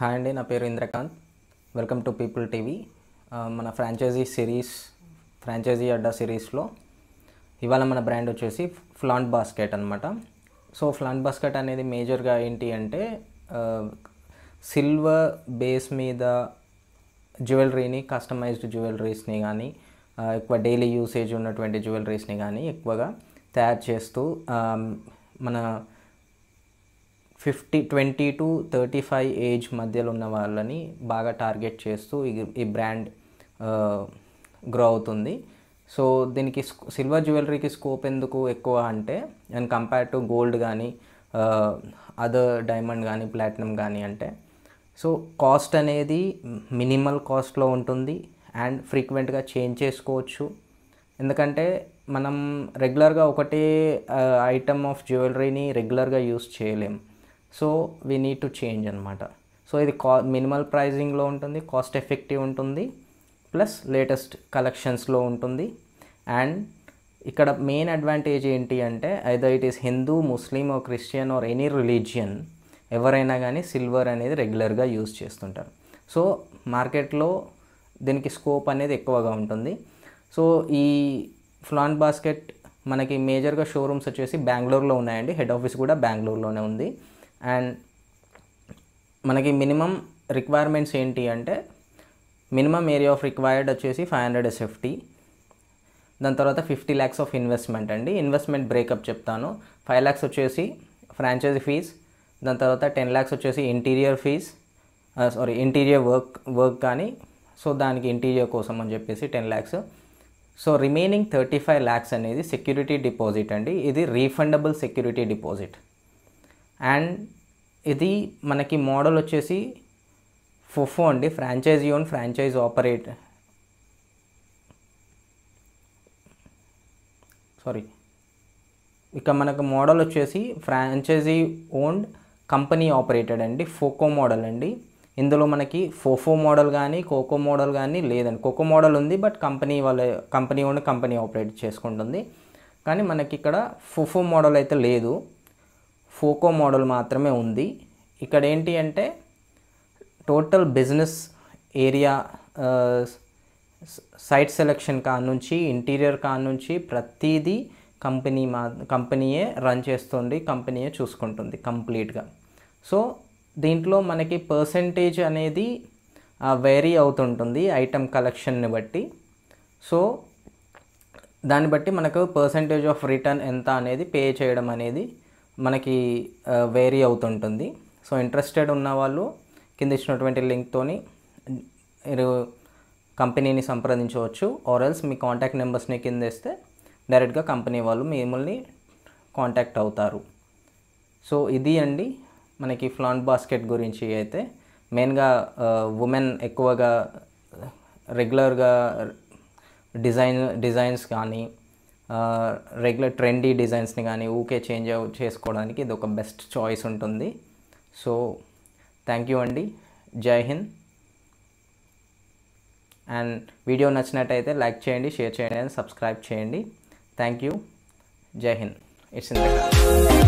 hi అండి నా పేరు Indrakanth welcome to people TV మన ఫ్రాంచైజీ సిరీస్ ఫ్రాంచైజీ అడ్డా సిరీస్లో ఇవాళ మన బ్రాండ్ వచ్చేసి ఫ్లాంట్ బాస్కెట్ అనమాట సో ఫ్లాంట్ బాస్కెట్ అనేది మేజర్గా ఏంటి అంటే సిల్వర్ బేస్ మీద జ్యువెలరీని కస్టమైజ్డ్ జ్యువెలరీస్ని కానీ ఎక్కువ డైలీ యూసేజ్ ఉన్నటువంటి జ్యువెలరీస్ని కానీ ఎక్కువగా తయారు చేస్తూ మన fifty twenty to thirty five age మధ్యలో ఉన్న వాళ్ళని బాగా టార్గెట్ చేస్తూ ఈ బ్రాండ్ గ్రో అవుతుంది సో దీనికి సిల్వర్ జ్యువెలరీకి స్కోప్ ఎందుకు ఎక్కువ అంటే అండ్ కంపేర్ టు గోల్డ్ కానీ అదర్ డైమండ్ కానీ ప్లాటినం కానీ అంటే సో కాస్ట్ అనేది మినిమల్ కాస్ట్లో ఉంటుంది అండ్ ఫ్రీక్వెంట్గా చేంజ్ చేసుకోవచ్చు ఎందుకంటే మనం రెగ్యులర్గా ఒకటే ఐటమ్ ఆఫ్ జ్యువెలరీని రెగ్యులర్గా యూస్ చేయలేం so we need to change అనమాట సో ఇది కా మినిమల్ ప్రైజింగ్లో ఉంటుంది కాస్ట్ ఎఫెక్టివ్ ఉంటుంది ప్లస్ లేటెస్ట్ కలెక్షన్స్లో ఉంటుంది అండ్ ఇక్కడ మెయిన్ అడ్వాంటేజ్ ఏంటి అంటే either it is Hindu Muslim or Christian or any religion ఎవరైనా కానీ సిల్వర్ అనేది రెగ్యులర్గా యూజ్ చేస్తుంటారు సో మార్కెట్లో దీనికి స్కోప్ అనేది ఎక్కువగా ఉంటుంది సో ఈ ఫ్లాన్ బాస్కెట్ మనకి మేజర్గా షోరూమ్స్ వచ్చేసి బెంగళూరులో ఉన్నాయండి హెడ్ ఆఫీస్ కూడా బెంగళూరులోనే ఉంది అండ్ మనకి మినిమం రిక్వైర్మెంట్స్ ఏంటి అంటే మినిమం ఏరియా ఆఫ్ రిక్వైర్డ్ వచ్చేసి ఫైవ్ హండ్రెడ్ ఎస్ఎఫ్టీ దాని తర్వాత ఫిఫ్టీ ల్యాక్స్ ఆఫ్ ఇన్వెస్ట్మెంట్ అండి ఇన్వెస్ట్మెంట్ బ్రేకప్ చెప్తాను ఫైవ్ ల్యాక్స్ వచ్చేసి ఫ్రాంచైజీ ఫీజ్ దాని తర్వాత టెన్ ల్యాక్స్ వచ్చేసి interior fees sorry interior work work కానీ సో దానికి ఇంటీరియర్ కోసం అని చెప్పేసి ten lakhs so remaining thirty five lakhs అనేది సెక్యూరిటీ డిపాజిట్ అండి ఇది రీఫండబుల్ సెక్యూరిటీ డిపాజిట్ అండ్ ఇది మనకి మోడల్ వచ్చేసి ఫుఫో అండి franchise own franchise operate sorry ఇక మనకు మోడల్ వచ్చేసి ఫ్రాంచైజీ ఓన్డ్ కంపెనీ ఆపరేటెడ్ అండి ఫోకో మోడల్ అండి ఇందులో మనకి ఫోఫో మోడల్ కానీ కోకో మోడల్ కానీ లేదండి కోకో మోడల్ ఉంది బట్ కంపెనీ వాళ్ళ కంపెనీ ఓన్ కంపెనీ ఆపరేట్ చేసుకుంటుంది కానీ మనకి ఇక్కడ ఫోఫో మోడల్ అయితే లేదు ఫోకో మోడల్ మాత్రమే ఉంది ఇక్కడ ఏంటి అంటే total business area site selection కా నుంచి ఇంటీరియర్ కా నుంచి ప్రతిదీ కంపెనీ మా కంపెనీయే రన్ చేస్తుంది కంపెనీయే చూసుకుంటుంది కంప్లీట్గా సో దీంట్లో మనకి పర్సంటేజ్ అనేది వేరీ uh, అవుతుంటుంది ఐటమ్ కలెక్షన్ని బట్టి సో దాన్ని బట్టి మనకు పర్సంటేజ్ ఆఫ్ రిటర్న్ ఎంత అనేది పే చేయడం అనేది మనకి వేరీ అవుతుంటుంది సో ఇంట్రెస్టెడ్ ఉన్న వాళ్ళు కింద ఇచ్చినటువంటి లింక్తోని మీరు కంపెనీని సంప్రదించవచ్చు ఆర్ఎల్స్ మీ కాంటాక్ట్ నెంబర్స్ని కింద ఇస్తే డైరెక్ట్గా కంపెనీ వాళ్ళు మిమ్మల్ని కాంటాక్ట్ అవుతారు సో ఇది అండి మనకి ఫ్లాంట్ బాస్కెట్ గురించి అయితే మెయిన్గా ఉమెన్ ఎక్కువగా రెగ్యులర్గా డిజైన్ డిజైన్స్ కానీ రెగ్యులర్ ట్రెండీ డిజైన్స్ని కానీ ఊకే చేంజ్ చేసుకోవడానికి ఇది ఒక బెస్ట్ చాయిస్ ఉంటుంది సో థ్యాంక్ యూ అండి జై హింద్ అండ్ వీడియో నచ్చినట్టయితే లైక్ చేయండి షేర్ చేయండి అండ్ సబ్స్క్రైబ్ చేయండి thank you Jai Hind it's in the